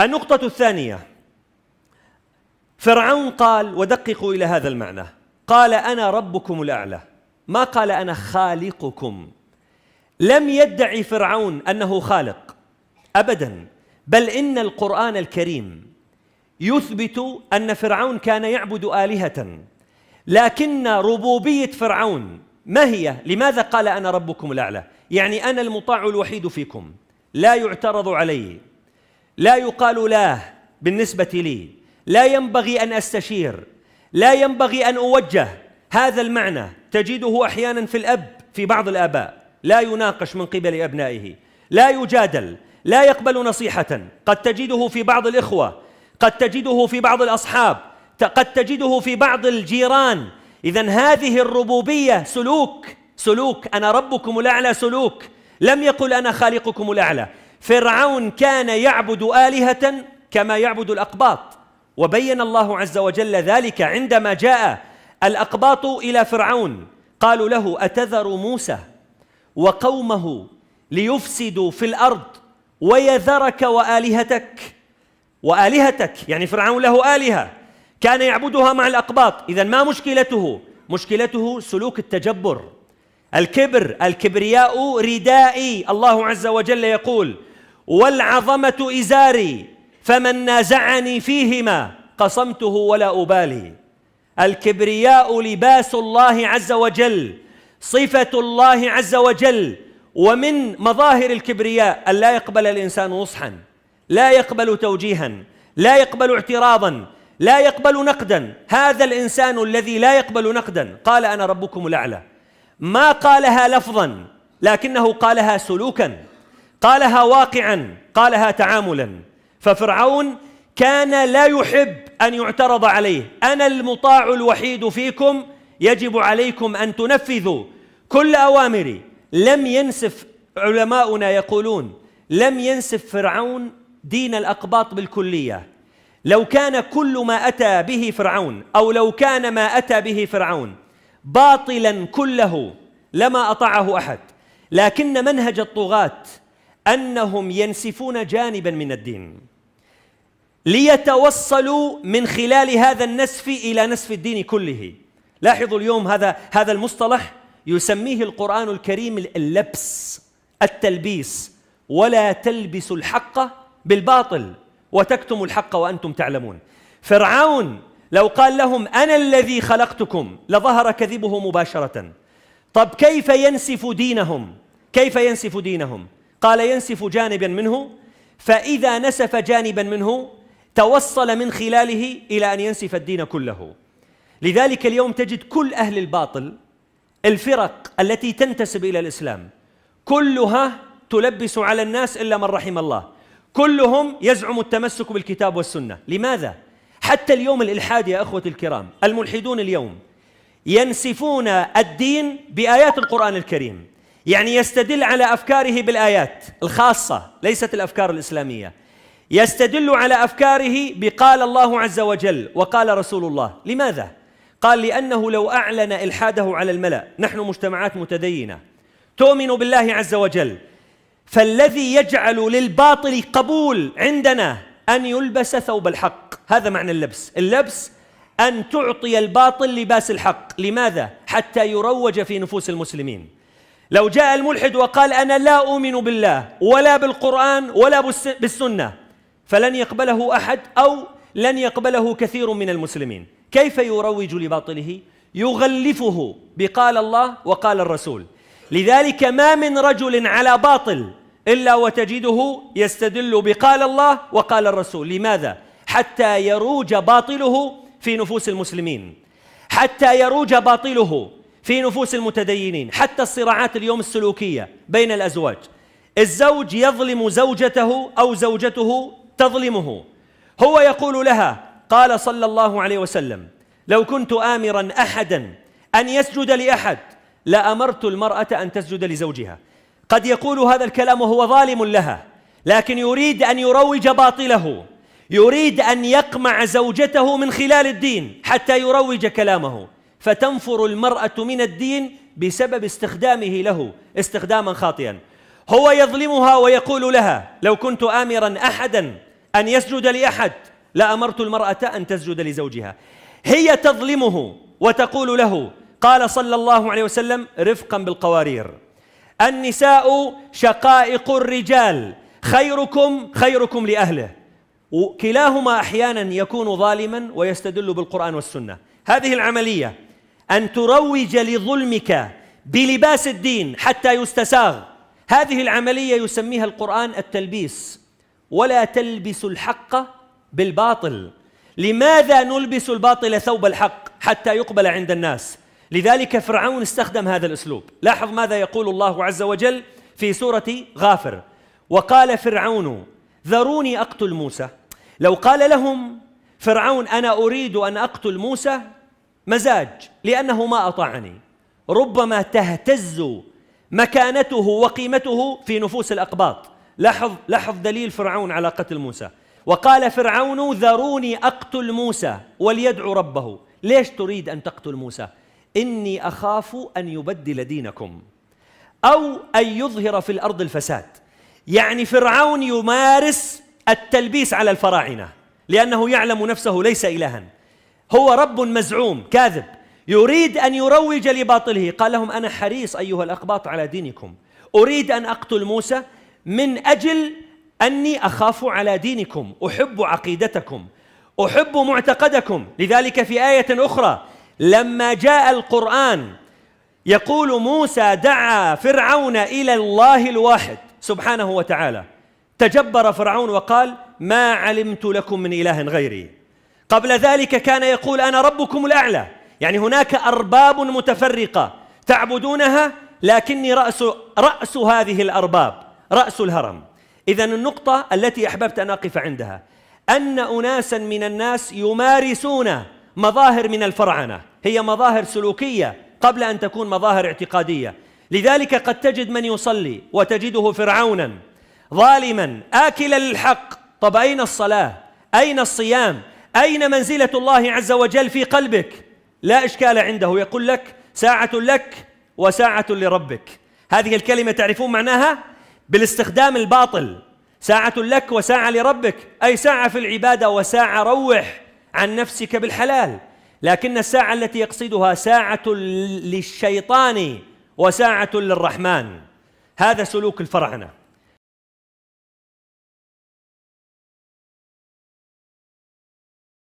النقطة الثانية فرعون قال ودققوا إلى هذا المعنى قال أنا ربكم الأعلى ما قال أنا خالقكم لم يدعي فرعون أنه خالق أبدا بل إن القرآن الكريم يثبت أن فرعون كان يعبد آلهة لكن ربوبية فرعون ما هي؟ لماذا قال أنا ربكم الأعلى؟ يعني أنا المطاع الوحيد فيكم لا يعترض علي لا يقال لا بالنسبة لي لا ينبغي أن أستشير لا ينبغي أن أوجه هذا المعنى تجده أحيانا في الأب في بعض الآباء لا يناقش من قبل أبنائه لا يجادل لا يقبل نصيحة قد تجده في بعض الإخوة قد تجده في بعض الأصحاب قد تجده في بعض الجيران إذا هذه الربوبية سلوك سلوك أنا ربكم الأعلى سلوك لم يقل أنا خالقكم الأعلى فرعون كان يعبد آلهة كما يعبد الأقباط وبين الله عز وجل ذلك عندما جاء الأقباط إلى فرعون قالوا له أتذر موسى وقومه ليفسدوا في الأرض ويذرك وآلهتك وآلهتك يعني فرعون له آلهة كان يعبدها مع الأقباط إذا ما مشكلته مشكلته سلوك التجبر الكبر الكبرياء ردائي الله عز وجل يقول والعظمه ازاري فمن نازعني فيهما قصمته ولا ابالي الكبرياء لباس الله عز وجل صفه الله عز وجل ومن مظاهر الكبرياء ان لا يقبل الانسان نصحا لا يقبل توجيها لا يقبل اعتراضا لا يقبل نقدا هذا الانسان الذي لا يقبل نقدا قال انا ربكم الاعلى ما قالها لفظا لكنه قالها سلوكا قالها واقعا قالها تعاملا ففرعون كان لا يحب ان يعترض عليه انا المطاع الوحيد فيكم يجب عليكم ان تنفذوا كل اوامري لم ينسف علماؤنا يقولون لم ينسف فرعون دين الاقباط بالكليه لو كان كل ما اتى به فرعون او لو كان ما اتى به فرعون باطلا كله لما اطاعه احد لكن منهج الطغاه انهم ينسفون جانبا من الدين ليتوصلوا من خلال هذا النسف الى نسف الدين كله لاحظوا اليوم هذا هذا المصطلح يسميه القران الكريم اللبس التلبيس ولا تلبسوا الحق بالباطل وتكتموا الحق وانتم تعلمون فرعون لو قال لهم انا الذي خلقتكم لظهر كذبه مباشره طب كيف ينسف دينهم كيف ينسف دينهم قال ينسف جانبا منه فإذا نسف جانبا منه توصل من خلاله إلى أن ينسف الدين كله لذلك اليوم تجد كل أهل الباطل الفرق التي تنتسب إلى الإسلام كلها تلبس على الناس إلا من رحم الله كلهم يزعم التمسك بالكتاب والسنة لماذا؟ حتى اليوم الإلحاد يا أخوة الكرام الملحدون اليوم ينسفون الدين بآيات القرآن الكريم يعني يستدل على افكاره بالايات الخاصه ليست الافكار الاسلاميه يستدل على افكاره بقال الله عز وجل وقال رسول الله لماذا قال لانه لو اعلن الحاده على الملا نحن مجتمعات متدينه تؤمن بالله عز وجل فالذي يجعل للباطل قبول عندنا ان يلبس ثوب الحق هذا معنى اللبس اللبس ان تعطي الباطل لباس الحق لماذا حتى يروج في نفوس المسلمين لو جاء الملحد وقال أنا لا أؤمن بالله ولا بالقرآن ولا بالسنة فلن يقبله أحد أو لن يقبله كثير من المسلمين كيف يروج لباطله يغلفه بقال الله وقال الرسول لذلك ما من رجل على باطل إلا وتجده يستدل بقال الله وقال الرسول لماذا؟ حتى يروج باطله في نفوس المسلمين حتى يروج باطله في نفوس المتدينين حتى الصراعات اليوم السلوكية بين الأزواج الزوج يظلم زوجته أو زوجته تظلمه هو يقول لها قال صلى الله عليه وسلم لو كنت آمرا أحدا أن يسجد لأحد لأمرت المرأة أن تسجد لزوجها قد يقول هذا الكلام وهو ظالم لها لكن يريد أن يروج باطله يريد أن يقمع زوجته من خلال الدين حتى يروج كلامه فتنفر المرأة من الدين بسبب استخدامه له استخداما خاطئا هو يظلمها ويقول لها لو كنت آمرا أحدا أن يسجد لأحد لأمرت المرأة أن تسجد لزوجها هي تظلمه وتقول له قال صلى الله عليه وسلم رفقا بالقوارير النساء شقائق الرجال خيركم خيركم لأهله وكلاهما أحيانا يكون ظالما ويستدل بالقرآن والسنة هذه العملية ان تروج لظلمك بلباس الدين حتى يستساغ هذه العمليه يسميها القران التلبيس ولا تلبس الحق بالباطل لماذا نلبس الباطل ثوب الحق حتى يقبل عند الناس لذلك فرعون استخدم هذا الاسلوب لاحظ ماذا يقول الله عز وجل في سوره غافر وقال فرعون ذروني اقتل موسى لو قال لهم فرعون انا اريد ان اقتل موسى مزاج لأنه ما أطاعني ربما تهتز مكانته وقيمته في نفوس الأقباط لاحظ لاحظ دليل فرعون على قتل موسى وقال فرعون ذروني أقتل موسى وليدعو ربه ليش تريد أن تقتل موسى إني أخاف أن يبدل دينكم أو أن يظهر في الأرض الفساد يعني فرعون يمارس التلبيس على الفراعنة لأنه يعلم نفسه ليس إلها هو رب مزعوم كاذب يريد أن يروج لباطله قال لهم أنا حريص أيها الأقباط على دينكم أريد أن أقتل موسى من أجل أني أخاف على دينكم أحب عقيدتكم أحب معتقدكم لذلك في آية أخرى لما جاء القرآن يقول موسى دعا فرعون إلى الله الواحد سبحانه وتعالى تجبر فرعون وقال ما علمت لكم من إله غيري قبل ذلك كان يقول أنا ربكم الأعلى يعني هناك أرباب متفرقة تعبدونها لكني رأس, رأس هذه الأرباب رأس الهرم إذا النقطة التي أحببت أن أقف عندها أن أناسا من الناس يمارسون مظاهر من الفرعنة هي مظاهر سلوكية قبل أن تكون مظاهر اعتقادية لذلك قد تجد من يصلي وتجده فرعونا ظالما آكلا للحق طب أين الصلاة؟ أين الصيام؟ أين منزلة الله عز وجل في قلبك لا إشكال عنده يقول لك ساعة لك وساعة لربك هذه الكلمة تعرفون معناها بالاستخدام الباطل ساعة لك وساعة لربك أي ساعة في العبادة وساعة روح عن نفسك بالحلال لكن الساعة التي يقصدها ساعة للشيطان وساعة للرحمن هذا سلوك الفراعنة